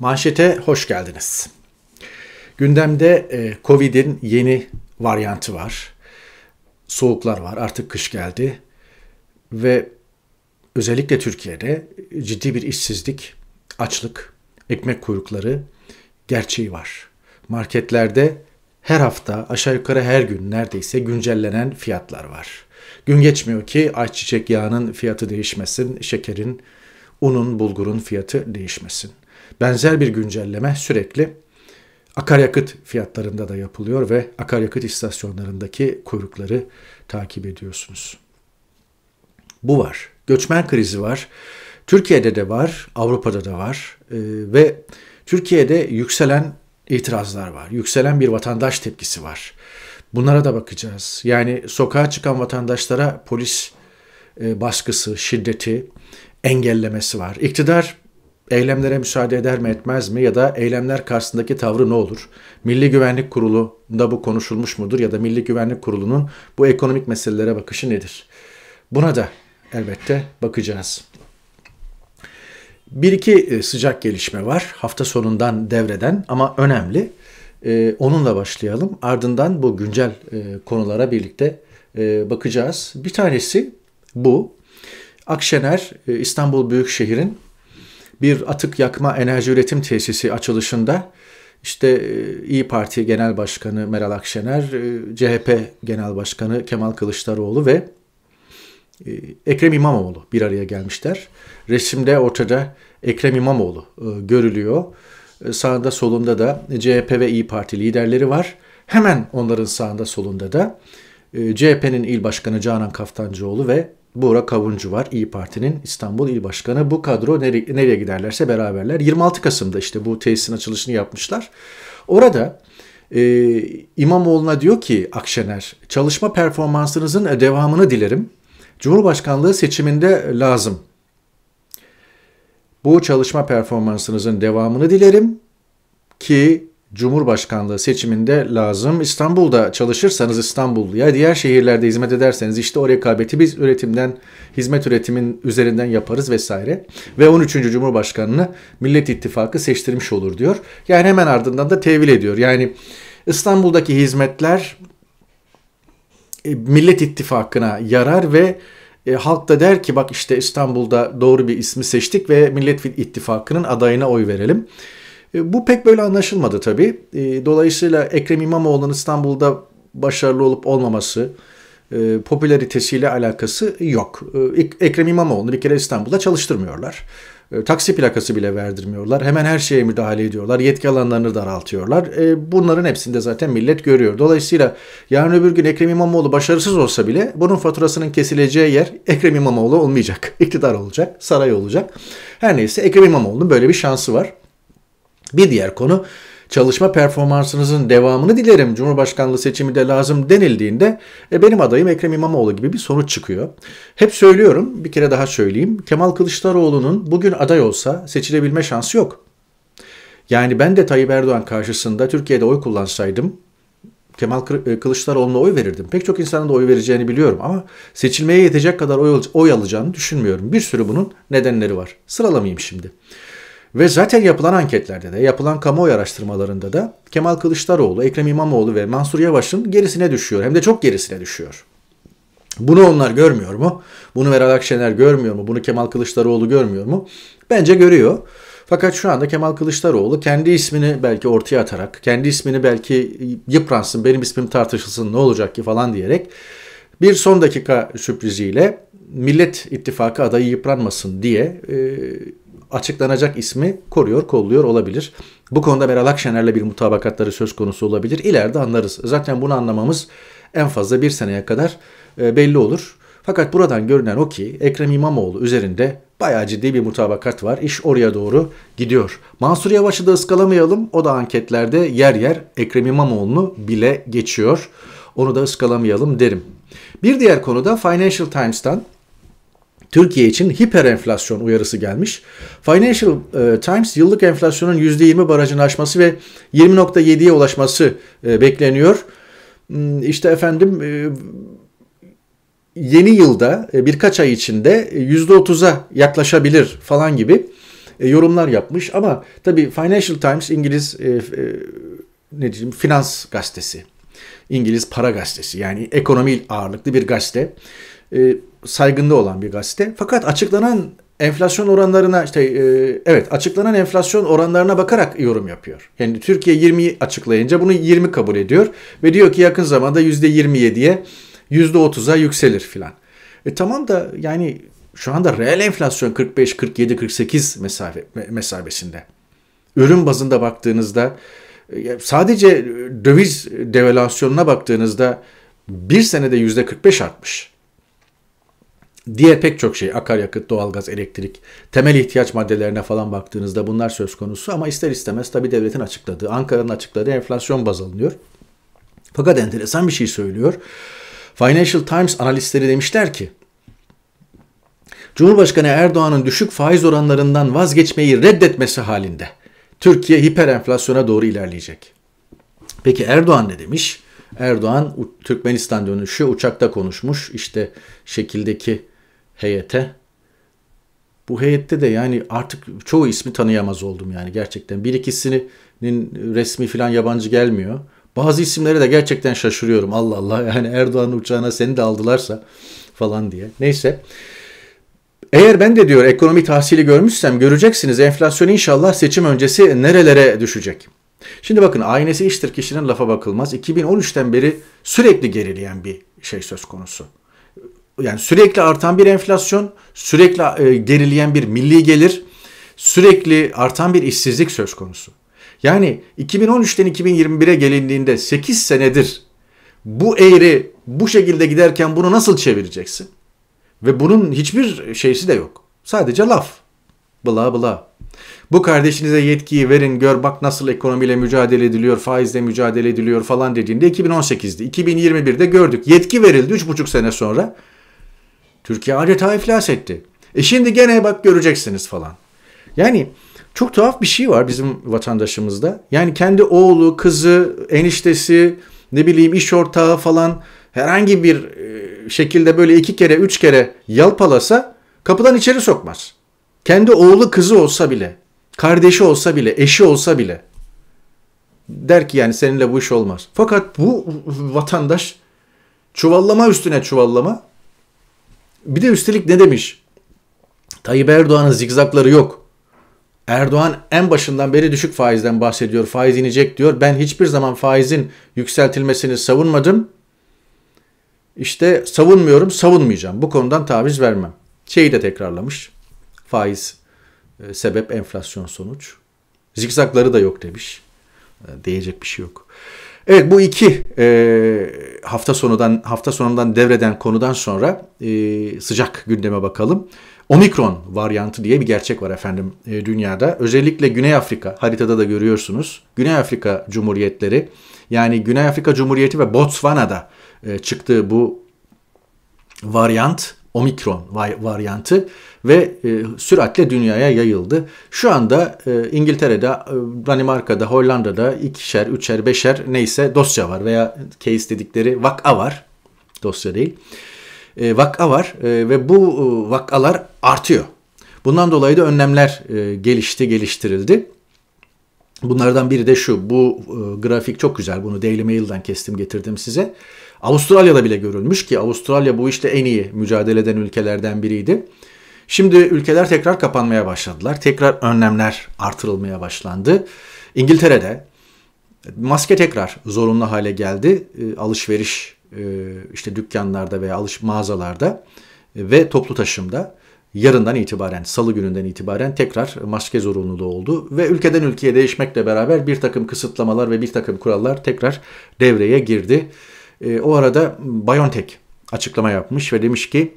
Manşete hoş geldiniz. Gündemde e, Covid'in yeni varyantı var. Soğuklar var, artık kış geldi. Ve özellikle Türkiye'de ciddi bir işsizlik, açlık, ekmek kuyrukları gerçeği var. Marketlerde her hafta aşağı yukarı her gün neredeyse güncellenen fiyatlar var. Gün geçmiyor ki ayçiçek yağının fiyatı değişmesin, şekerin, unun, bulgurun fiyatı değişmesin benzer bir güncelleme sürekli akaryakıt fiyatlarında da yapılıyor ve akaryakıt istasyonlarındaki kuyrukları takip ediyorsunuz. Bu var. Göçmen krizi var. Türkiye'de de var, Avrupa'da da var ee, ve Türkiye'de yükselen itirazlar var. Yükselen bir vatandaş tepkisi var. Bunlara da bakacağız. Yani sokağa çıkan vatandaşlara polis e, baskısı, şiddeti, engellemesi var. İktidar eylemlere müsaade eder mi etmez mi ya da eylemler karşısındaki tavrı ne olur? Milli Güvenlik Kurulu'nda bu konuşulmuş mudur ya da Milli Güvenlik Kurulu'nun bu ekonomik meselelere bakışı nedir? Buna da elbette bakacağız. Bir iki e, sıcak gelişme var hafta sonundan devreden ama önemli. E, onunla başlayalım ardından bu güncel e, konulara birlikte bakacağız. Bir tanesi bu. Akşener İstanbul Büyükşehir'in bir atık yakma enerji üretim tesisi açılışında işte e, İyi Parti Genel Başkanı Meral Akşener, e, CHP Genel Başkanı Kemal Kılıçdaroğlu ve e, Ekrem İmamoğlu bir araya gelmişler. Resimde ortada Ekrem İmamoğlu görülüyor. Sağında solunda da CHP ve İyi Parti liderleri var. Hemen onların sağında solunda da CHP'nin il başkanı Canan Kaftancıoğlu ve Buğra Kavuncu var İyi Parti'nin İstanbul İl Başkanı. Bu kadro nereye, nereye giderlerse beraberler. 26 Kasım'da işte bu tesisin açılışını yapmışlar. Orada e, İmamoğlu'na diyor ki Akşener çalışma performansınızın e, devamını dilerim. Cumhurbaşkanlığı seçiminde lazım. Bu çalışma performansınızın devamını dilerim ki Cumhurbaşkanlığı seçiminde lazım. İstanbul'da çalışırsanız İstanbul ya diğer şehirlerde hizmet ederseniz işte o rekabeti biz üretimden, hizmet üretimin üzerinden yaparız vesaire. Ve 13. Cumhurbaşkanını Millet İttifakı seçtirmiş olur diyor. Yani hemen ardından da tevil ediyor. Yani İstanbul'daki hizmetler e, Millet İttifakı'na yarar ve e, halk da der ki bak işte İstanbul'da doğru bir ismi seçtik ve Millet İttifakı'nın adayına oy verelim. E, bu pek böyle anlaşılmadı tabii. E, dolayısıyla Ekrem İmamoğlu'nun İstanbul'da başarılı olup olmaması, e, popülaritesiyle alakası yok. Ekrem İmamoğlu'nu bir kere İstanbul'da çalıştırmıyorlar. Taksi plakası bile verdirmiyorlar. Hemen her şeye müdahale ediyorlar. Yetki alanlarını daraltıyorlar. Bunların hepsinde zaten millet görüyor. Dolayısıyla yarın öbür gün Ekrem İmamoğlu başarısız olsa bile bunun faturasının kesileceği yer Ekrem İmamoğlu olmayacak. İktidar olacak, saray olacak. Her neyse Ekrem İmamoğlu'nun böyle bir şansı var. Bir diğer konu çalışma performansınızın devamını dilerim Cumhurbaşkanlığı seçimi de lazım denildiğinde e, benim adayım Ekrem İmamoğlu gibi bir sonuç çıkıyor. Hep söylüyorum bir kere daha söyleyeyim Kemal Kılıçdaroğlu'nun bugün aday olsa seçilebilme şansı yok. Yani ben de Tayyip Erdoğan karşısında Türkiye'de oy kullansaydım Kemal e, Kılıçdaroğlu'na oy verirdim. Pek çok insanın da oy vereceğini biliyorum ama seçilmeye yetecek kadar oy, oy alacağını düşünmüyorum. Bir sürü bunun nedenleri var. Sıralamayayım şimdi. Ve zaten yapılan anketlerde de, yapılan kamuoyu araştırmalarında da Kemal Kılıçdaroğlu, Ekrem İmamoğlu ve Mansur Yavaş'ın gerisine düşüyor. Hem de çok gerisine düşüyor. Bunu onlar görmüyor mu? Bunu Meral Akşener görmüyor mu? Bunu Kemal Kılıçdaroğlu görmüyor mu? Bence görüyor. Fakat şu anda Kemal Kılıçdaroğlu kendi ismini belki ortaya atarak, kendi ismini belki yıpransın, benim ismim tartışılsın ne olacak ki falan diyerek bir son dakika sürpriziyle Millet İttifakı adayı yıpranmasın diye e, açıklanacak ismi koruyor, kolluyor olabilir. Bu konuda Meral Akşener'le bir mutabakatları söz konusu olabilir. İleride anlarız. Zaten bunu anlamamız en fazla bir seneye kadar e, belli olur. Fakat buradan görünen o ki Ekrem İmamoğlu üzerinde bayağı ciddi bir mutabakat var. İş oraya doğru gidiyor. Mansur Yavaş'ı da ıskalamayalım. O da anketlerde yer yer Ekrem İmamoğlu'nu bile geçiyor. Onu da ıskalamayalım derim. Bir diğer konuda Financial Times'tan Türkiye için hiper enflasyon uyarısı gelmiş. Financial e, Times yıllık enflasyonun %20 barajını aşması ve 20.7'ye ulaşması e, bekleniyor. Hmm, işte efendim e, yeni yılda birkaç ay içinde %30'a yaklaşabilir falan gibi yorumlar yapmış. Ama tabii Financial Times İngiliz ne diyeyim finans gazetesi. İngiliz para gazetesi yani ekonomi ağırlıklı bir gazete saygında olan bir gazete. Fakat açıklanan enflasyon oranlarına işte e, evet açıklanan enflasyon oranlarına bakarak yorum yapıyor. Yani Türkiye 20 açıklayınca bunu 20 kabul ediyor ve diyor ki yakın zamanda %27'ye %30'a yükselir filan. E tamam da yani şu anda reel enflasyon 45, 47, 48 mesafe, mesabesinde. Ürün bazında baktığınızda e, sadece döviz devalüasyonuna baktığınızda bir senede yüzde 45 artmış. Diğer pek çok şey akaryakıt, doğalgaz, elektrik, temel ihtiyaç maddelerine falan baktığınızda bunlar söz konusu ama ister istemez tabi devletin açıkladığı, Ankara'nın açıkladığı enflasyon baz alınıyor. Fakat enteresan bir şey söylüyor. Financial Times analistleri demişler ki Cumhurbaşkanı Erdoğan'ın düşük faiz oranlarından vazgeçmeyi reddetmesi halinde Türkiye hiperenflasyona doğru ilerleyecek. Peki Erdoğan ne demiş? Erdoğan Türkmenistan dönüşü uçakta konuşmuş. İşte şekildeki heyete. Bu heyette de yani artık çoğu ismi tanıyamaz oldum yani gerçekten. Bir ikisinin resmi falan yabancı gelmiyor. Bazı isimlere de gerçekten şaşırıyorum. Allah Allah yani Erdoğan uçağına seni de aldılarsa falan diye. Neyse. Eğer ben de diyor ekonomi tahsili görmüşsem göreceksiniz enflasyon inşallah seçim öncesi nerelere düşecek. Şimdi bakın aynesi iştir kişinin lafa bakılmaz. 2013'ten beri sürekli gerileyen bir şey söz konusu yani sürekli artan bir enflasyon, sürekli e, gerileyen bir milli gelir, sürekli artan bir işsizlik söz konusu. Yani 2013'ten 2021'e gelindiğinde 8 senedir bu eğri bu şekilde giderken bunu nasıl çevireceksin? Ve bunun hiçbir şeysi de yok. Sadece laf. Bla bla. Bu kardeşinize yetkiyi verin gör bak nasıl ekonomiyle mücadele ediliyor, faizle mücadele ediliyor falan dediğinde 2018'di. 2021'de gördük. Yetki verildi 3,5 sene sonra. Türkiye adeta iflas etti. E şimdi gene bak göreceksiniz falan. Yani çok tuhaf bir şey var bizim vatandaşımızda. Yani kendi oğlu, kızı, eniştesi, ne bileyim iş ortağı falan herhangi bir e, şekilde böyle iki kere, üç kere yalpalasa kapıdan içeri sokmaz. Kendi oğlu, kızı olsa bile, kardeşi olsa bile, eşi olsa bile der ki yani seninle bu iş olmaz. Fakat bu vatandaş çuvallama üstüne çuvallama bir de üstelik ne demiş? Tayyip Erdoğan'ın zigzakları yok. Erdoğan en başından beri düşük faizden bahsediyor. Faiz inecek diyor. Ben hiçbir zaman faizin yükseltilmesini savunmadım. İşte savunmuyorum, savunmayacağım. Bu konudan taviz vermem. Şeyi de tekrarlamış. Faiz e, sebep, enflasyon sonuç. Zikzakları da yok demiş. E, Değecek bir şey yok. Evet bu iki e, hafta sonundan hafta sonundan devreden konudan sonra e, sıcak gündeme bakalım. Omikron varyantı diye bir gerçek var efendim e, dünyada. Özellikle Güney Afrika haritada da görüyorsunuz. Güney Afrika Cumhuriyetleri yani Güney Afrika Cumhuriyeti ve Botswana'da e, çıktığı bu varyant Omikron varyantı ve e, süratle dünyaya yayıldı. Şu anda e, İngiltere'de, e, Danimarka'da, Hollanda'da ikişer, üçer, beşer neyse dosya var veya case dedikleri vaka var. Dosya değil. E, vaka var e, ve bu e, vakalar artıyor. Bundan dolayı da önlemler e, gelişti, geliştirildi. Bunlardan biri de şu, bu e, grafik çok güzel. Bunu Daily Mail'den kestim getirdim size. Avustralya'da bile görülmüş ki Avustralya bu işte en iyi mücadele eden ülkelerden biriydi. Şimdi ülkeler tekrar kapanmaya başladılar. Tekrar önlemler artırılmaya başlandı. İngiltere'de maske tekrar zorunlu hale geldi. Ee, alışveriş e, işte dükkanlarda veya alış mağazalarda e, ve toplu taşımda yarından itibaren, salı gününden itibaren tekrar maske zorunluluğu oldu. Ve ülkeden ülkeye değişmekle beraber bir takım kısıtlamalar ve bir takım kurallar tekrar devreye girdi. E, o arada BioNTech açıklama yapmış ve demiş ki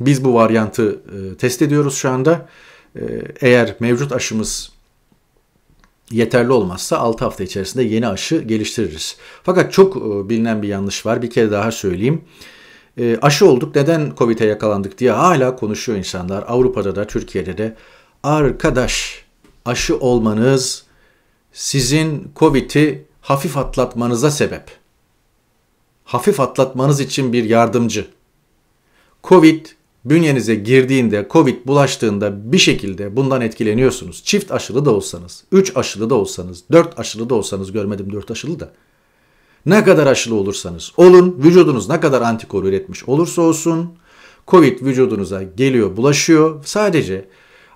biz bu varyantı e, test ediyoruz şu anda. E, eğer mevcut aşımız yeterli olmazsa 6 hafta içerisinde yeni aşı geliştiririz. Fakat çok e, bilinen bir yanlış var. Bir kere daha söyleyeyim. E, aşı olduk neden COVID'e yakalandık diye hala konuşuyor insanlar. Avrupa'da da Türkiye'de de arkadaş aşı olmanız sizin COVID'i hafif atlatmanıza sebep. Hafif atlatmanız için bir yardımcı. Covid bünyenize girdiğinde, Covid bulaştığında bir şekilde bundan etkileniyorsunuz. Çift aşılı da olsanız, 3 aşılı da olsanız, 4 aşılı da olsanız görmedim 4 aşılı da. Ne kadar aşılı olursanız olun, vücudunuz ne kadar antikor üretmiş olursa olsun Covid vücudunuza geliyor, bulaşıyor. Sadece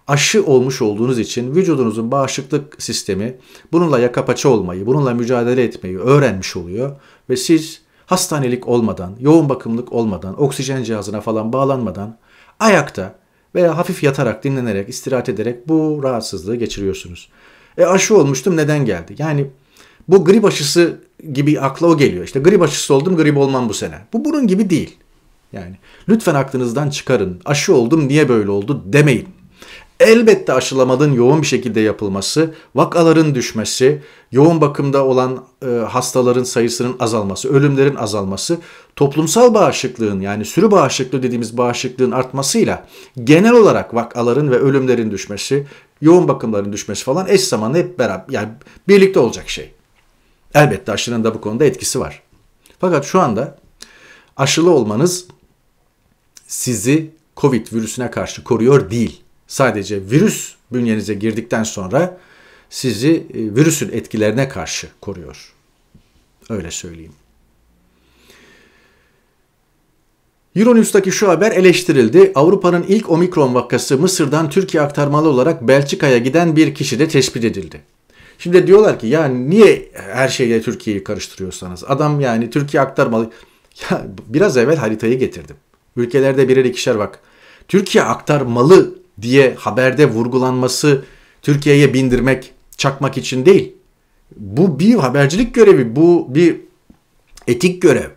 aşı olmuş olduğunuz için vücudunuzun bağışıklık sistemi bununla yakapaça olmayı, bununla mücadele etmeyi öğrenmiş oluyor ve siz hastanelik olmadan, yoğun bakımlık olmadan, oksijen cihazına falan bağlanmadan ayakta veya hafif yatarak, dinlenerek, istirahat ederek bu rahatsızlığı geçiriyorsunuz. E aşı olmuştum neden geldi? Yani bu grip aşısı gibi akla o geliyor. İşte grip aşısı oldum grip olmam bu sene. Bu bunun gibi değil. Yani lütfen aklınızdan çıkarın. Aşı oldum niye böyle oldu demeyin. Elbette aşılamanın yoğun bir şekilde yapılması, vakaların düşmesi, yoğun bakımda olan e, hastaların sayısının azalması, ölümlerin azalması, toplumsal bağışıklığın yani sürü bağışıklığı dediğimiz bağışıklığın artmasıyla genel olarak vakaların ve ölümlerin düşmesi, yoğun bakımların düşmesi falan eş zamanlı hep beraber yani birlikte olacak şey. Elbette aşının da bu konuda etkisi var. Fakat şu anda aşılı olmanız sizi Covid virüsüne karşı koruyor değil. Sadece virüs bünyenize girdikten sonra sizi e, virüsün etkilerine karşı koruyor. Öyle söyleyeyim. Euronews'taki şu haber eleştirildi. Avrupa'nın ilk omikron vakası Mısır'dan Türkiye aktarmalı olarak Belçika'ya giden bir kişi de tespit edildi. Şimdi diyorlar ki ya niye her şeyle Türkiye'yi karıştırıyorsanız? Adam yani Türkiye aktarmalı. Ya biraz evvel haritayı getirdim. Ülkelerde birer ikişer bak. Türkiye aktarmalı diye haberde vurgulanması Türkiye'ye bindirmek, çakmak için değil. Bu bir habercilik görevi, bu bir etik görev.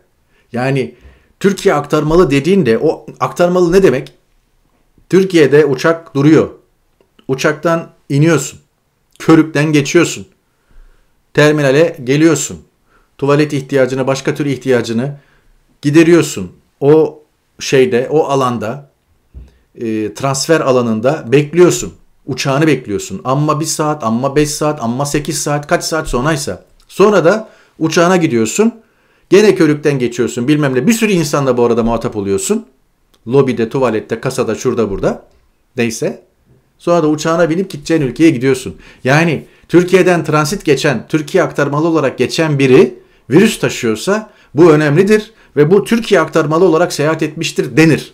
Yani Türkiye aktarmalı dediğinde o aktarmalı ne demek? Türkiye'de uçak duruyor. Uçaktan iniyorsun. Körükten geçiyorsun. Terminale geliyorsun. Tuvalet ihtiyacını, başka tür ihtiyacını gideriyorsun. O şeyde, o alanda e, transfer alanında bekliyorsun. Uçağını bekliyorsun. Amma bir saat, amma beş saat, amma sekiz saat, kaç saat sonraysa. Sonra da uçağına gidiyorsun. Gene körükten geçiyorsun bilmem ne. Bir sürü insanla bu arada muhatap oluyorsun. Lobide, tuvalette, kasada, şurada, burada. Neyse. Sonra da uçağına binip gideceğin ülkeye gidiyorsun. Yani Türkiye'den transit geçen, Türkiye aktarmalı olarak geçen biri virüs taşıyorsa bu önemlidir ve bu Türkiye aktarmalı olarak seyahat etmiştir denir.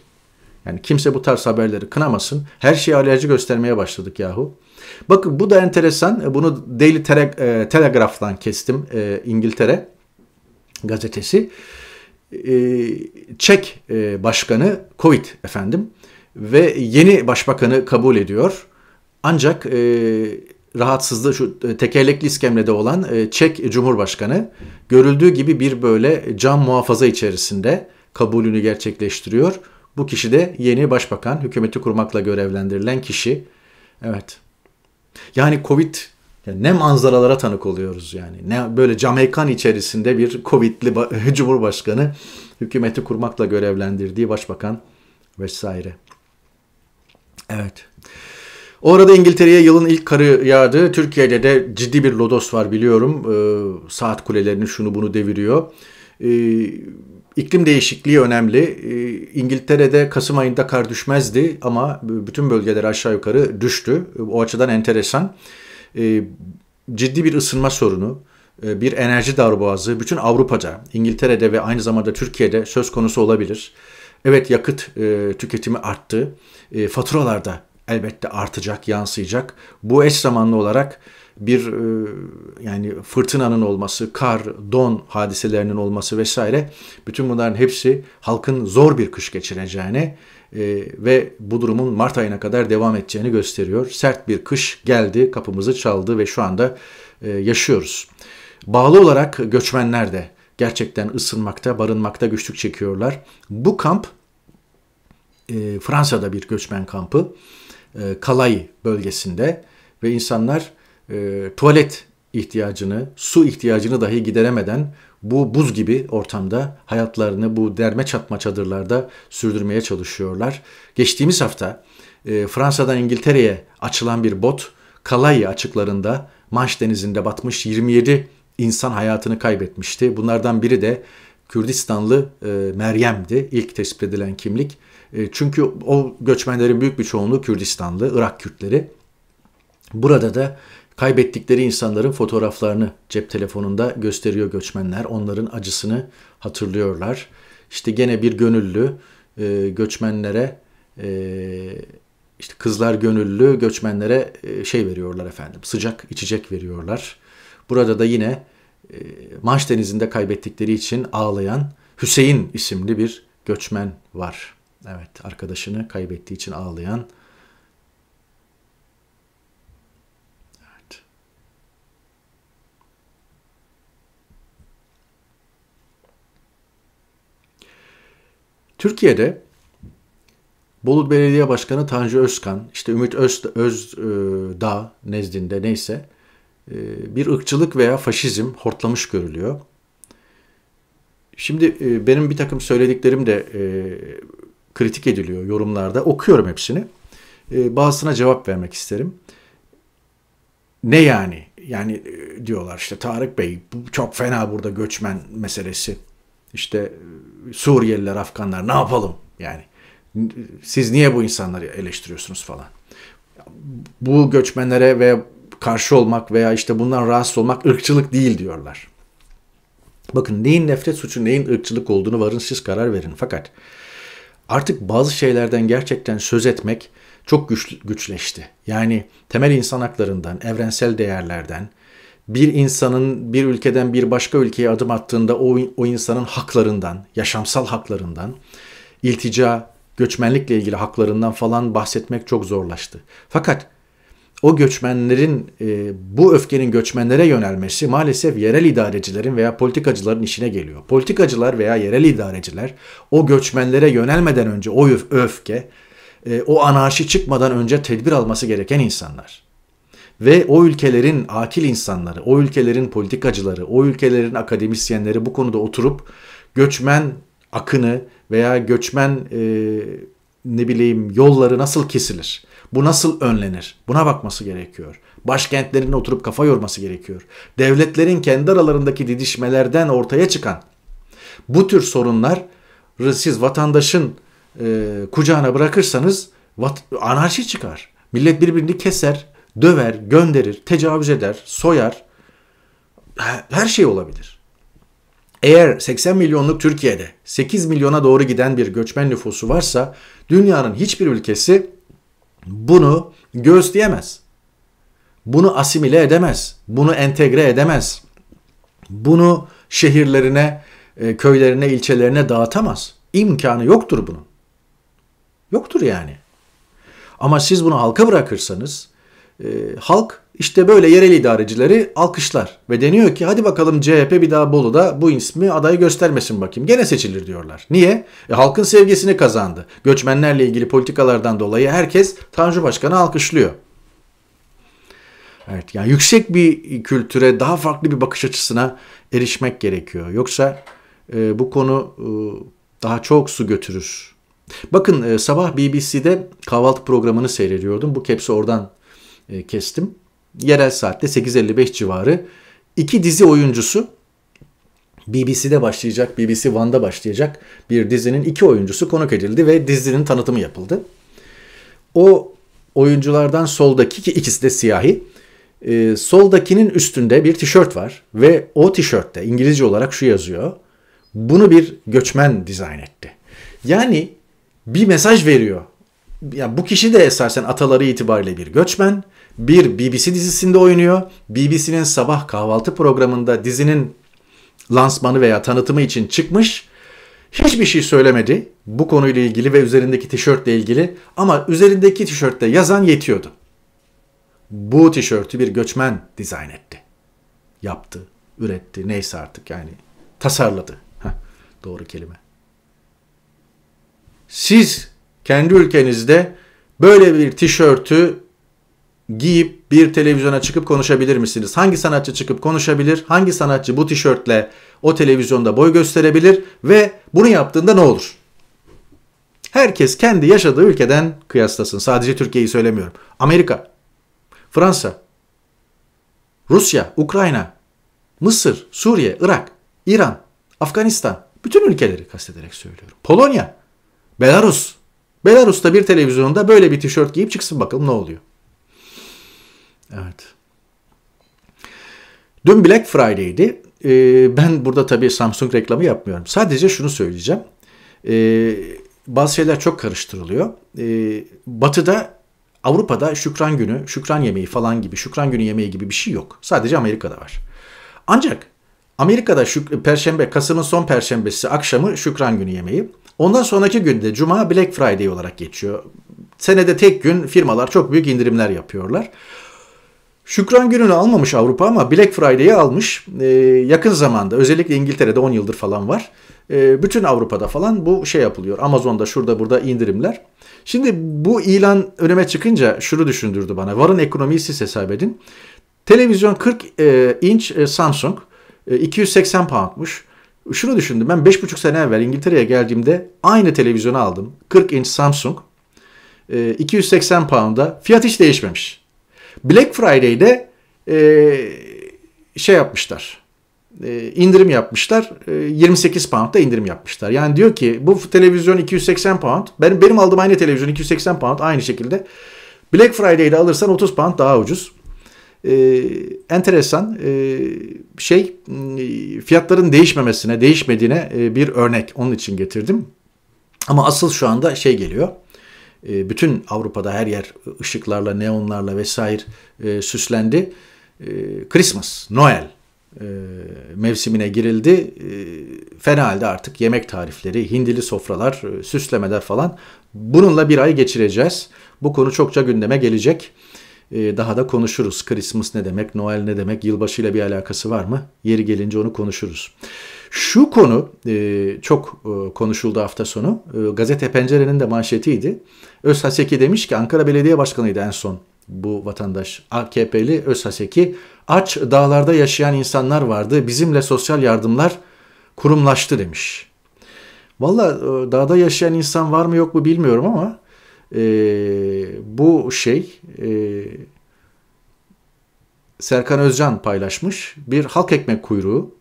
Yani kimse bu tarz haberleri kınamasın. Her şeye alerji göstermeye başladık yahu. Bakın bu da enteresan. E, bunu Daily Tele- e, Telegraph'tan kestim e, İngiltere gazetesi. E, Çek e, başkanı Covid efendim ve yeni başbakanı kabul ediyor. Ancak e, rahatsızlığı şu e, tekerlekli iskemlede olan e, Çek Cumhurbaşkanı görüldüğü gibi bir böyle cam muhafaza içerisinde kabulünü gerçekleştiriyor bu kişi de yeni başbakan, hükümeti kurmakla görevlendirilen kişi. Evet. Yani Covid yani ne manzaralara tanık oluyoruz yani. Ne böyle Jamaikan içerisinde bir Covid'li cumhurbaşkanı hükümeti kurmakla görevlendirdiği başbakan vesaire. Evet. Orada İngiltere'ye yılın ilk karı yağdı. Türkiye'de de ciddi bir lodos var biliyorum. Ee, saat kulelerini şunu bunu deviriyor. Ee, İklim değişikliği önemli. Ee, İngiltere'de Kasım ayında kar düşmezdi ama bütün bölgeler aşağı yukarı düştü. O açıdan enteresan. Ee, ciddi bir ısınma sorunu, e, bir enerji darboğazı bütün Avrupa'da, İngiltere'de ve aynı zamanda Türkiye'de söz konusu olabilir. Evet yakıt e, tüketimi arttı. E, Faturalarda elbette artacak, yansıyacak. Bu eş zamanlı olarak bir e, yani fırtınanın olması, kar, don hadiselerinin olması vesaire bütün bunların hepsi halkın zor bir kış geçireceğini e, ve bu durumun Mart ayına kadar devam edeceğini gösteriyor. Sert bir kış geldi, kapımızı çaldı ve şu anda e, yaşıyoruz. Bağlı olarak göçmenler de gerçekten ısınmakta, barınmakta güçlük çekiyorlar. Bu kamp Fransa'da bir göçmen kampı. Kalay bölgesinde ve insanlar e, tuvalet ihtiyacını, su ihtiyacını dahi gideremeden bu buz gibi ortamda hayatlarını bu derme çatma çadırlarda sürdürmeye çalışıyorlar. Geçtiğimiz hafta e, Fransa'dan İngiltere'ye açılan bir bot Kalayi açıklarında Manş Denizi'nde batmış 27 insan hayatını kaybetmişti. Bunlardan biri de Kürdistanlı e, Meryem'di ilk tespit edilen kimlik. E, çünkü o göçmenlerin büyük bir çoğunluğu Kürdistanlı, Irak Kürtleri. Burada da Kaybettikleri insanların fotoğraflarını cep telefonunda gösteriyor göçmenler. Onların acısını hatırlıyorlar. İşte gene bir gönüllü e, göçmenlere e, işte kızlar gönüllü göçmenlere e, şey veriyorlar efendim. Sıcak içecek veriyorlar. Burada da yine e, Manş Denizi'nde kaybettikleri için ağlayan Hüseyin isimli bir göçmen var. Evet arkadaşını kaybettiği için ağlayan Türkiye'de Bolu Belediye Başkanı Tanju Özkan, işte Ümit Öz, Öz e, Dağ nezdinde neyse e, bir ırkçılık veya faşizm hortlamış görülüyor. Şimdi e, benim bir takım söylediklerim de e, kritik ediliyor yorumlarda. Okuyorum hepsini. E, bazısına cevap vermek isterim. Ne yani? Yani e, diyorlar işte Tarık Bey çok fena burada göçmen meselesi işte e, Suriyeliler, Afganlar ne yapalım yani? Siz niye bu insanları eleştiriyorsunuz falan? Bu göçmenlere ve karşı olmak veya işte bundan rahatsız olmak ırkçılık değil diyorlar. Bakın neyin nefret suçu, neyin ırkçılık olduğunu varın siz karar verin. Fakat artık bazı şeylerden gerçekten söz etmek çok güç, güçleşti. Yani temel insan haklarından, evrensel değerlerden, bir insanın bir ülkeden bir başka ülkeye adım attığında o, o insanın haklarından, yaşamsal haklarından, iltica, göçmenlikle ilgili haklarından falan bahsetmek çok zorlaştı. Fakat o göçmenlerin e, bu öfkenin göçmenlere yönelmesi maalesef yerel idarecilerin veya politikacıların işine geliyor. Politikacılar veya yerel idareciler o göçmenlere yönelmeden önce o öfke, e, o anarşi çıkmadan önce tedbir alması gereken insanlar ve o ülkelerin akil insanları, o ülkelerin politikacıları, o ülkelerin akademisyenleri bu konuda oturup göçmen akını veya göçmen e, ne bileyim yolları nasıl kesilir? Bu nasıl önlenir? Buna bakması gerekiyor. Başkentlerin oturup kafa yorması gerekiyor. Devletlerin kendi aralarındaki didişmelerden ortaya çıkan bu tür sorunlar siz vatandaşın e, kucağına bırakırsanız vat- anarşi çıkar. Millet birbirini keser, döver, gönderir, tecavüz eder, soyar. Her şey olabilir. Eğer 80 milyonluk Türkiye'de 8 milyona doğru giden bir göçmen nüfusu varsa dünyanın hiçbir ülkesi bunu göğüsleyemez. Bunu asimile edemez. Bunu entegre edemez. Bunu şehirlerine, e, köylerine, ilçelerine dağıtamaz. İmkanı yoktur bunun. Yoktur yani. Ama siz bunu halka bırakırsanız e, halk işte böyle yerel idarecileri alkışlar ve deniyor ki hadi bakalım CHP bir daha Bolu'da bu ismi adayı göstermesin bakayım. Gene seçilir diyorlar. Niye? E, halkın sevgisini kazandı. Göçmenlerle ilgili politikalardan dolayı herkes Tanju Başkan'ı alkışlıyor. Evet yani yüksek bir kültüre daha farklı bir bakış açısına erişmek gerekiyor. Yoksa e, bu konu e, daha çok su götürür. Bakın e, sabah BBC'de kahvaltı programını seyrediyordum. Bu kepsi oradan e, kestim. Yerel saatte 8.55 civarı iki dizi oyuncusu BBC'de başlayacak, BBC One'da başlayacak bir dizinin iki oyuncusu konuk edildi ve dizinin tanıtımı yapıldı. O oyunculardan soldaki ki ikisi de siyahi. E, soldakinin üstünde bir tişört var ve o tişörtte İngilizce olarak şu yazıyor. Bunu bir göçmen dizayn etti. Yani bir mesaj veriyor yani bu kişi de esasen ataları itibariyle bir göçmen. Bir BBC dizisinde oynuyor. BBC'nin sabah kahvaltı programında dizinin lansmanı veya tanıtımı için çıkmış. Hiçbir şey söylemedi bu konuyla ilgili ve üzerindeki tişörtle ilgili ama üzerindeki tişörtte yazan yetiyordu. Bu tişörtü bir göçmen dizayn etti. Yaptı, üretti neyse artık yani tasarladı. Heh, doğru kelime. Siz kendi ülkenizde böyle bir tişörtü giyip bir televizyona çıkıp konuşabilir misiniz? Hangi sanatçı çıkıp konuşabilir? Hangi sanatçı bu tişörtle o televizyonda boy gösterebilir ve bunu yaptığında ne olur? Herkes kendi yaşadığı ülkeden kıyaslasın. Sadece Türkiye'yi söylemiyorum. Amerika, Fransa, Rusya, Ukrayna, Mısır, Suriye, Irak, İran, Afganistan, bütün ülkeleri kastederek söylüyorum. Polonya, Belarus, Belarus'ta bir televizyonda böyle bir tişört giyip çıksın bakalım ne oluyor. Evet. Dün Black Friday'di. Ee, ben burada tabii Samsung reklamı yapmıyorum. Sadece şunu söyleyeceğim. Ee, bazı şeyler çok karıştırılıyor. Ee, batı'da, Avrupa'da şükran günü, şükran yemeği falan gibi, şükran günü yemeği gibi bir şey yok. Sadece Amerika'da var. Ancak Amerika'da şük- Perşembe, Kasım'ın son Perşembesi akşamı şükran günü yemeği. Ondan sonraki günde Cuma Black Friday olarak geçiyor. Senede tek gün firmalar çok büyük indirimler yapıyorlar. Şükran gününü almamış Avrupa ama Black Friday'i almış. Ee, yakın zamanda özellikle İngiltere'de 10 yıldır falan var. Ee, bütün Avrupa'da falan bu şey yapılıyor. Amazon'da şurada burada indirimler. Şimdi bu ilan öneme çıkınca şunu düşündürdü bana. Varın ekonomiyi siz hesap edin. Televizyon 40 e, inç e, Samsung e, 280 poundmuş şunu düşündüm. Ben 5,5 sene evvel İngiltere'ye geldiğimde aynı televizyonu aldım. 40 inç Samsung. 280 ee, pound'a. Fiyat hiç değişmemiş. Black Friday'de e, şey yapmışlar. E, indirim yapmışlar. 28 e, pound'da indirim yapmışlar. Yani diyor ki bu televizyon 280 pound. Benim, benim aldığım aynı televizyon 280 pound aynı şekilde. Black Friday'de alırsan 30 pound daha ucuz e, enteresan e, şey e, fiyatların değişmemesine, değişmediğine e, bir örnek. Onun için getirdim. Ama asıl şu anda şey geliyor. E, bütün Avrupa'da her yer ışıklarla, neonlarla vesaire e, süslendi. E, Christmas, Noel e, mevsimine girildi. E, fena halde artık yemek tarifleri, hindili sofralar, süslemeler falan. Bununla bir ay geçireceğiz. Bu konu çokça gündeme gelecek. Ee, daha da konuşuruz. Christmas ne demek, Noel ne demek, yılbaşıyla bir alakası var mı? Yeri gelince onu konuşuruz. Şu konu e, çok e, konuşuldu hafta sonu. E, Gazete Pencere'nin de manşetiydi. Öz Haseki demiş ki Ankara Belediye Başkanı'ydı en son bu vatandaş. AKP'li Öz Haseki aç dağlarda yaşayan insanlar vardı. Bizimle sosyal yardımlar kurumlaştı demiş. Valla dağda yaşayan insan var mı yok mu bilmiyorum ama e, bu şey e, Serkan Özcan paylaşmış. Bir halk ekmek kuyruğu.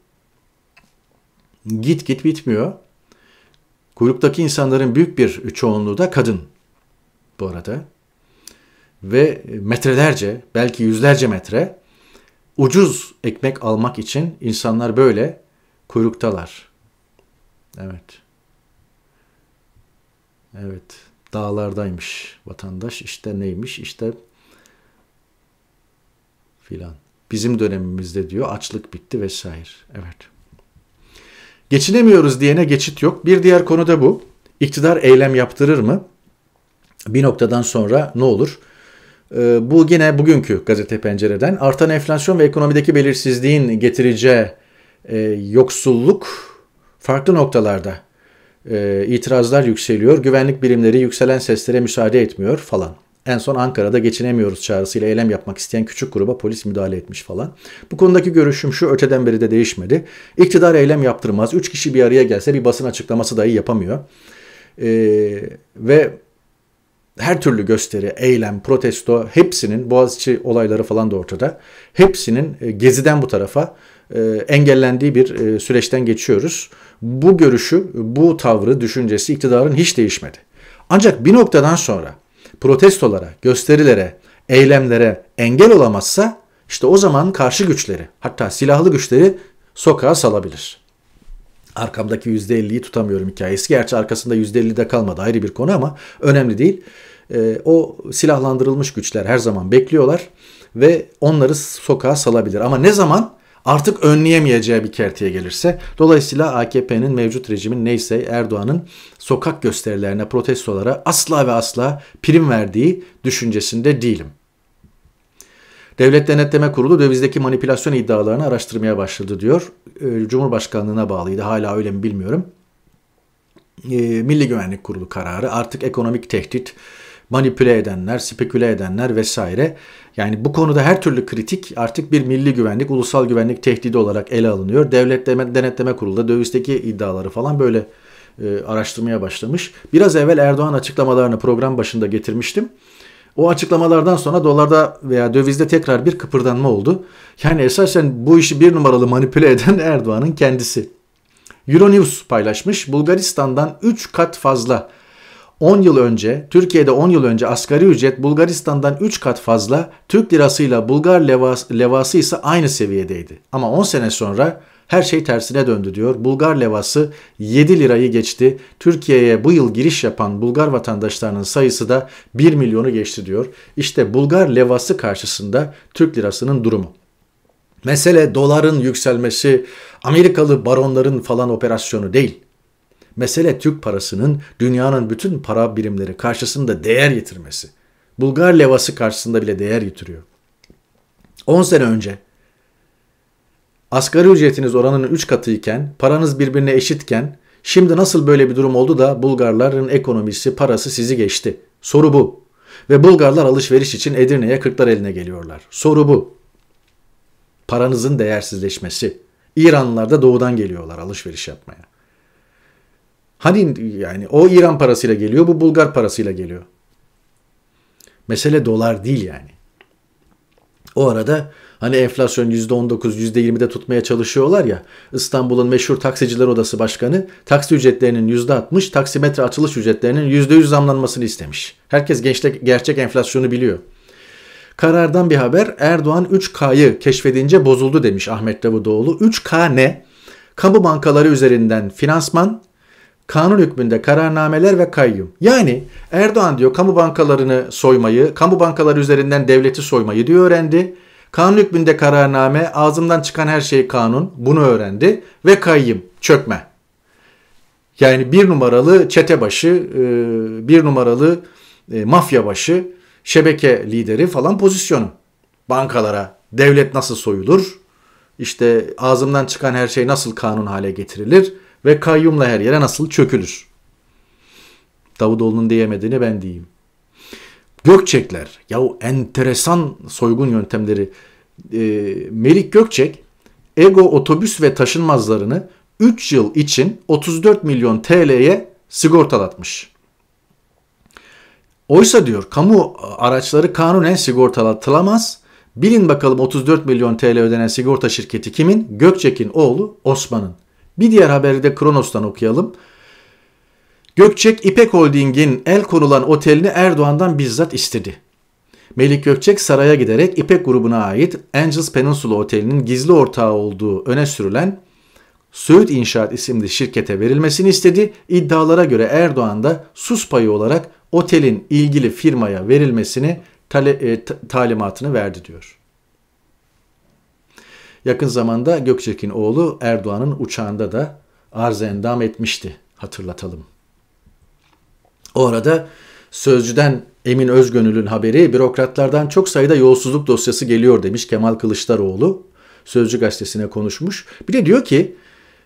Git git bitmiyor. Kuyruktaki insanların büyük bir çoğunluğu da kadın bu arada. Ve metrelerce belki yüzlerce metre ucuz ekmek almak için insanlar böyle kuyruktalar. Evet. Evet dağlardaymış vatandaş. İşte neymiş işte filan. Bizim dönemimizde diyor açlık bitti vesaire. Evet. Geçinemiyoruz diyene geçit yok. Bir diğer konu da bu. İktidar eylem yaptırır mı? Bir noktadan sonra ne olur? Ee, bu yine bugünkü gazete pencereden artan enflasyon ve ekonomideki belirsizliğin getireceği e, yoksulluk farklı noktalarda e, itirazlar yükseliyor. Güvenlik birimleri yükselen seslere müsaade etmiyor falan. En son Ankara'da geçinemiyoruz çağrısıyla eylem yapmak isteyen küçük gruba polis müdahale etmiş falan. Bu konudaki görüşüm şu öteden beri de değişmedi. İktidar eylem yaptırmaz. Üç kişi bir araya gelse bir basın açıklaması dahi yapamıyor. Ee, ve her türlü gösteri, eylem, protesto hepsinin Boğaziçi olayları falan da ortada. Hepsinin e, geziden bu tarafa e, engellendiği bir e, süreçten geçiyoruz. Bu görüşü, bu tavrı, düşüncesi iktidarın hiç değişmedi. Ancak bir noktadan sonra protestolara, gösterilere, eylemlere engel olamazsa işte o zaman karşı güçleri, hatta silahlı güçleri sokağa salabilir. Arkamdaki %50'yi tutamıyorum hikayesi. Gerçi arkasında %50 de kalmadı ayrı bir konu ama önemli değil. E, o silahlandırılmış güçler her zaman bekliyorlar ve onları sokağa salabilir. Ama ne zaman? artık önleyemeyeceği bir kerteye gelirse. Dolayısıyla AKP'nin mevcut rejimin neyse Erdoğan'ın sokak gösterilerine, protestolara asla ve asla prim verdiği düşüncesinde değilim. Devlet Denetleme Kurulu dövizdeki manipülasyon iddialarını araştırmaya başladı diyor. Ee, Cumhurbaşkanlığına bağlıydı hala öyle mi bilmiyorum. Ee, Milli Güvenlik Kurulu kararı artık ekonomik tehdit, manipüle edenler, speküle edenler vesaire yani bu konuda her türlü kritik artık bir milli güvenlik, ulusal güvenlik tehdidi olarak ele alınıyor. Devlet Denetleme Kurulu da dövisteki iddiaları falan böyle e, araştırmaya başlamış. Biraz evvel Erdoğan açıklamalarını program başında getirmiştim. O açıklamalardan sonra dolarda veya dövizde tekrar bir kıpırdanma oldu. Yani esasen bu işi bir numaralı manipüle eden Erdoğan'ın kendisi. Euronews paylaşmış Bulgaristan'dan 3 kat fazla 10 yıl önce, Türkiye'de 10 yıl önce asgari ücret Bulgaristan'dan 3 kat fazla, Türk lirasıyla Bulgar levas, levası ise aynı seviyedeydi. Ama 10 sene sonra her şey tersine döndü diyor. Bulgar levası 7 lirayı geçti. Türkiye'ye bu yıl giriş yapan Bulgar vatandaşlarının sayısı da 1 milyonu geçti diyor. İşte Bulgar levası karşısında Türk lirasının durumu. Mesele doların yükselmesi, Amerikalı baronların falan operasyonu değil mesele Türk parasının dünyanın bütün para birimleri karşısında değer yitirmesi. Bulgar levası karşısında bile değer yitiriyor. 10 sene önce asgari ücretiniz oranının 3 katıyken, paranız birbirine eşitken, şimdi nasıl böyle bir durum oldu da Bulgarların ekonomisi, parası sizi geçti? Soru bu. Ve Bulgarlar alışveriş için Edirne'ye kırklar eline geliyorlar. Soru bu. Paranızın değersizleşmesi. İranlılar da doğudan geliyorlar alışveriş yapmaya. Hani yani o İran parasıyla geliyor, bu Bulgar parasıyla geliyor. Mesele dolar değil yani. O arada hani enflasyon %19, %20'de tutmaya çalışıyorlar ya. İstanbul'un meşhur taksiciler odası başkanı taksi ücretlerinin %60, taksimetre açılış ücretlerinin %100 zamlanmasını istemiş. Herkes gençlik, gerçek enflasyonu biliyor. Karardan bir haber Erdoğan 3K'yı keşfedince bozuldu demiş Ahmet Davutoğlu. 3K ne? Kamu bankaları üzerinden finansman, kanun hükmünde kararnameler ve kayyum. Yani Erdoğan diyor kamu bankalarını soymayı, kamu bankaları üzerinden devleti soymayı diyor öğrendi. Kanun hükmünde kararname, ağzımdan çıkan her şey kanun. Bunu öğrendi. Ve kayyım, çökme. Yani bir numaralı çete başı, e, bir numaralı e, mafya başı, şebeke lideri falan pozisyonu. Bankalara devlet nasıl soyulur? işte ağzımdan çıkan her şey nasıl kanun hale getirilir? ve kayyumla her yere nasıl çökülür? Davutoğlu'nun diyemediğini ben diyeyim. Gökçekler, ya o enteresan soygun yöntemleri. E, Melik Gökçek, Ego otobüs ve taşınmazlarını 3 yıl için 34 milyon TL'ye sigortalatmış. Oysa diyor kamu araçları kanunen sigortalatılamaz. Bilin bakalım 34 milyon TL ödenen sigorta şirketi kimin? Gökçek'in oğlu Osman'ın. Bir diğer haberi de Kronos'tan okuyalım. Gökçek İpek Holding'in el konulan otelini Erdoğan'dan bizzat istedi. Melik Gökçek saraya giderek İpek grubuna ait Angels Peninsula Oteli'nin gizli ortağı olduğu öne sürülen Söğüt İnşaat isimli şirkete verilmesini istedi. İddialara göre Erdoğan da sus payı olarak otelin ilgili firmaya verilmesini tale, e, talimatını verdi diyor. Yakın zamanda Gökçek'in oğlu Erdoğan'ın uçağında da arz endam etmişti. Hatırlatalım. O arada Sözcü'den Emin Özgönül'ün haberi bürokratlardan çok sayıda yolsuzluk dosyası geliyor demiş Kemal Kılıçdaroğlu. Sözcü gazetesine konuşmuş. Bir de diyor ki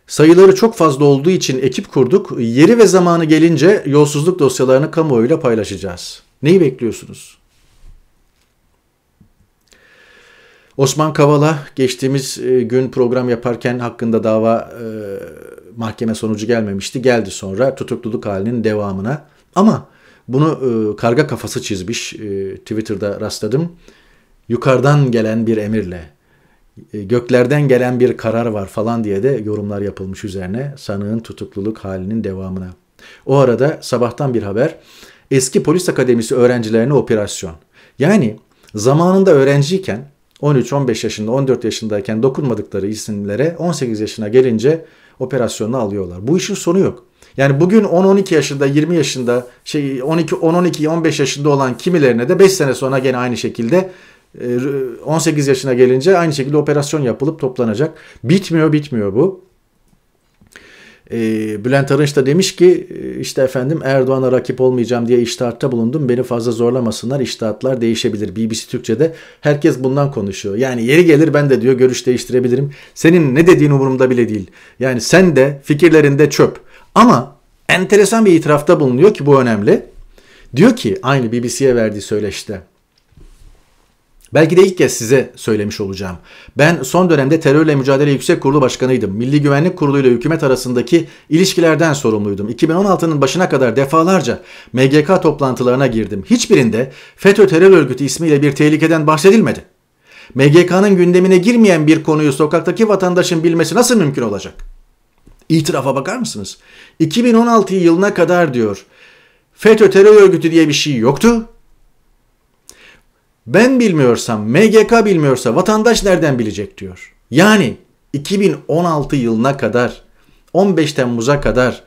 sayıları çok fazla olduğu için ekip kurduk. Yeri ve zamanı gelince yolsuzluk dosyalarını kamuoyuyla paylaşacağız. Neyi bekliyorsunuz? Osman Kavala geçtiğimiz e, gün program yaparken hakkında dava e, mahkeme sonucu gelmemişti. Geldi sonra tutukluluk halinin devamına. Ama bunu e, karga kafası çizmiş e, Twitter'da rastladım. Yukarıdan gelen bir emirle, e, göklerden gelen bir karar var falan diye de yorumlar yapılmış üzerine sanığın tutukluluk halinin devamına. O arada sabahtan bir haber. Eski polis akademisi öğrencilerine operasyon. Yani zamanında öğrenciyken 13-15 yaşında, 14 yaşındayken dokunmadıkları isimlere 18 yaşına gelince operasyonu alıyorlar. Bu işin sonu yok. Yani bugün 10-12 yaşında, 20 yaşında, şey 12 12 15 yaşında olan kimilerine de 5 sene sonra gene aynı şekilde 18 e, yaşına gelince aynı şekilde operasyon yapılıp toplanacak. Bitmiyor, bitmiyor bu. E, Bülent Arınç da demiş ki ee, işte efendim Erdoğan'a rakip olmayacağım diye iştahatta bulundum. Beni fazla zorlamasınlar iştahatlar değişebilir. BBC Türkçe'de herkes bundan konuşuyor. Yani yeri gelir ben de diyor görüş değiştirebilirim. Senin ne dediğin umurumda bile değil. Yani sen de fikirlerinde çöp. Ama enteresan bir itirafta bulunuyor ki bu önemli. Diyor ki aynı BBC'ye verdiği söyleşte. Belki de ilk kez size söylemiş olacağım. Ben son dönemde terörle mücadele yüksek kurulu başkanıydım. Milli Güvenlik Kurulu ile hükümet arasındaki ilişkilerden sorumluydum. 2016'nın başına kadar defalarca MGK toplantılarına girdim. Hiçbirinde FETÖ terör örgütü ismiyle bir tehlikeden bahsedilmedi. MGK'nın gündemine girmeyen bir konuyu sokaktaki vatandaşın bilmesi nasıl mümkün olacak? İtirafa bakar mısınız? 2016 yılına kadar diyor FETÖ terör örgütü diye bir şey yoktu. Ben bilmiyorsam, MGK bilmiyorsa vatandaş nereden bilecek diyor. Yani 2016 yılına kadar 15 Temmuz'a kadar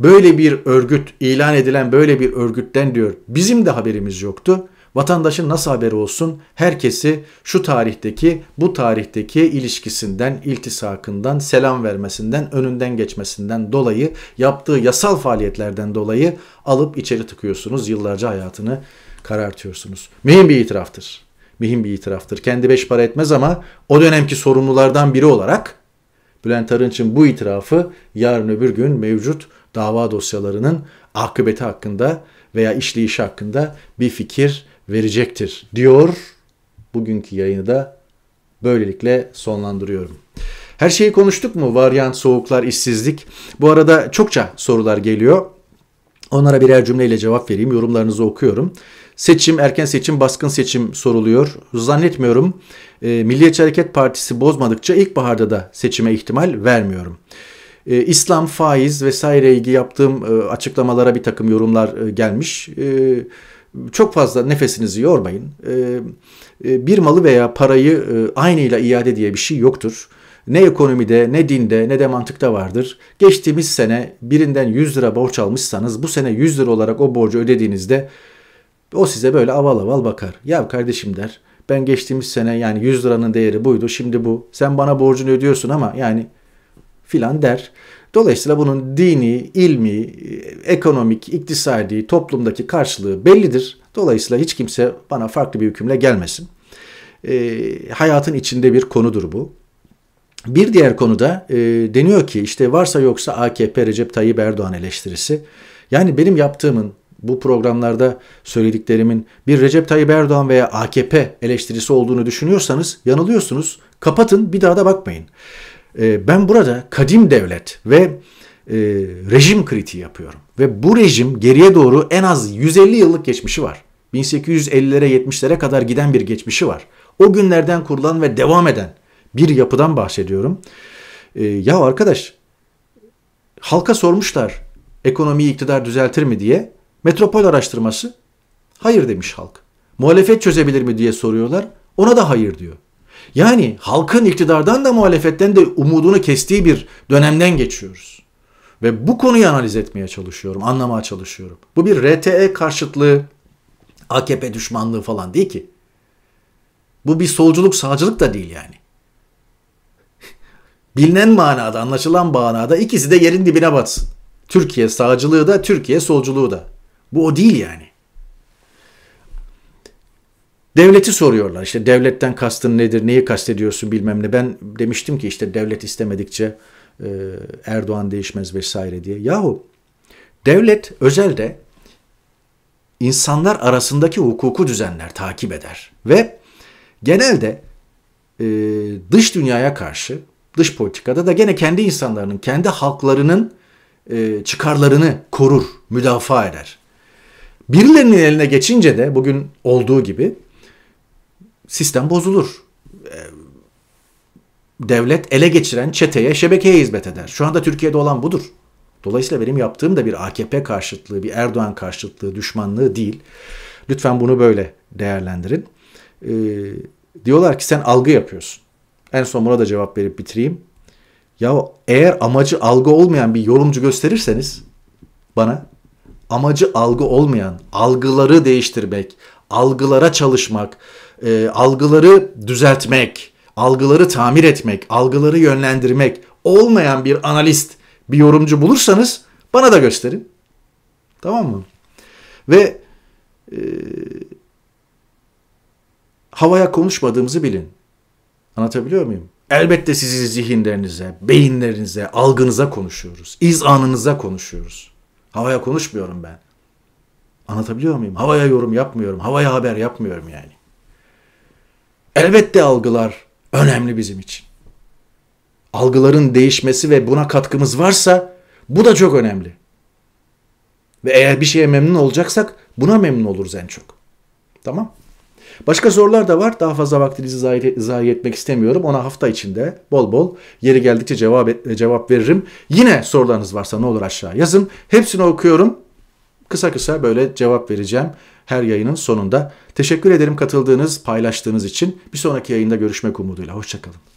böyle bir örgüt ilan edilen böyle bir örgütten diyor bizim de haberimiz yoktu. Vatandaşın nasıl haberi olsun? Herkesi şu tarihteki, bu tarihteki ilişkisinden, iltisakından, selam vermesinden, önünden geçmesinden dolayı, yaptığı yasal faaliyetlerden dolayı alıp içeri tıkıyorsunuz. Yıllarca hayatını karartıyorsunuz. Mühim bir itiraftır. Mühim bir itiraftır. Kendi beş para etmez ama o dönemki sorumlulardan biri olarak Bülent Arınç'ın bu itirafı yarın öbür gün mevcut dava dosyalarının akıbeti hakkında veya işleyişi hakkında bir fikir verecektir diyor. Bugünkü yayını da böylelikle sonlandırıyorum. Her şeyi konuştuk mu? Varyant, soğuklar, işsizlik. Bu arada çokça sorular geliyor. Onlara birer cümleyle cevap vereyim. Yorumlarınızı okuyorum. Seçim, erken seçim, baskın seçim soruluyor. Zannetmiyorum e, Milliyetçi Hareket Partisi bozmadıkça ilkbaharda da seçime ihtimal vermiyorum. E, İslam, faiz vesaire ilgi yaptığım e, açıklamalara bir takım yorumlar e, gelmiş. E, çok fazla nefesinizi yormayın. E, e bir malı veya parayı e, aynıyla iade diye bir şey yoktur ne ekonomide, ne dinde, ne de mantıkta vardır. Geçtiğimiz sene birinden 100 lira borç almışsanız bu sene 100 lira olarak o borcu ödediğinizde o size böyle aval aval bakar. Ya kardeşim der ben geçtiğimiz sene yani 100 liranın değeri buydu şimdi bu. Sen bana borcunu ödüyorsun ama yani filan der. Dolayısıyla bunun dini, ilmi, ekonomik, iktisadi, toplumdaki karşılığı bellidir. Dolayısıyla hiç kimse bana farklı bir hükümle gelmesin. E, hayatın içinde bir konudur bu. Bir diğer konuda e, deniyor ki işte varsa yoksa AKP Recep Tayyip Erdoğan eleştirisi. Yani benim yaptığımın bu programlarda söylediklerimin bir Recep Tayyip Erdoğan veya AKP eleştirisi olduğunu düşünüyorsanız yanılıyorsunuz. Kapatın bir daha da bakmayın. E, ben burada kadim devlet ve e, rejim kritiği yapıyorum. Ve bu rejim geriye doğru en az 150 yıllık geçmişi var. 1850'lere 70'lere kadar giden bir geçmişi var. O günlerden kurulan ve devam eden bir yapıdan bahsediyorum. E, ya arkadaş halka sormuşlar ekonomiyi iktidar düzeltir mi diye. Metropol araştırması hayır demiş halk. Muhalefet çözebilir mi diye soruyorlar. Ona da hayır diyor. Yani halkın iktidardan da muhalefetten de umudunu kestiği bir dönemden geçiyoruz. Ve bu konuyu analiz etmeye çalışıyorum, anlamaya çalışıyorum. Bu bir RTE karşıtlığı, AKP düşmanlığı falan değil ki. Bu bir solculuk, sağcılık da değil yani. Bilinen manada, anlaşılan manada ikisi de yerin dibine batsın. Türkiye sağcılığı da, Türkiye solculuğu da. Bu o değil yani. Devleti soruyorlar. İşte devletten kastın nedir, neyi kastediyorsun bilmem ne. Ben demiştim ki işte devlet istemedikçe e, Erdoğan değişmez vesaire diye. Yahu devlet özelde insanlar arasındaki hukuku düzenler, takip eder. Ve genelde e, dış dünyaya karşı dış politikada da gene kendi insanlarının, kendi halklarının e, çıkarlarını korur, müdafaa eder. Birilerinin eline geçince de bugün olduğu gibi sistem bozulur. E, devlet ele geçiren çeteye, şebekeye hizmet eder. Şu anda Türkiye'de olan budur. Dolayısıyla benim yaptığım da bir AKP karşıtlığı, bir Erdoğan karşıtlığı, düşmanlığı değil. Lütfen bunu böyle değerlendirin. Ee, diyorlar ki sen algı yapıyorsun. En son buna da cevap verip bitireyim. Ya eğer amacı algı olmayan bir yorumcu gösterirseniz bana amacı algı olmayan, algıları değiştirmek, algılara çalışmak, e, algıları düzeltmek, algıları tamir etmek, algıları yönlendirmek olmayan bir analist, bir yorumcu bulursanız bana da gösterin. Tamam mı? Ve e, havaya konuşmadığımızı bilin. Anlatabiliyor muyum? Elbette sizi zihinlerinize, beyinlerinize, algınıza konuşuyoruz. İz anınıza konuşuyoruz. Havaya konuşmuyorum ben. Anlatabiliyor muyum? Havaya yorum yapmıyorum. Havaya haber yapmıyorum yani. Elbette algılar önemli bizim için. Algıların değişmesi ve buna katkımız varsa bu da çok önemli. Ve eğer bir şeye memnun olacaksak buna memnun oluruz en çok. Tamam? Başka sorular da var. Daha fazla vaktinizi zayi, zayi etmek istemiyorum. Ona hafta içinde bol bol yeri geldikçe cevap, cevap veririm. Yine sorularınız varsa ne olur aşağı yazın. Hepsini okuyorum. Kısa kısa böyle cevap vereceğim her yayının sonunda. Teşekkür ederim katıldığınız, paylaştığınız için. Bir sonraki yayında görüşmek umuduyla. Hoşçakalın.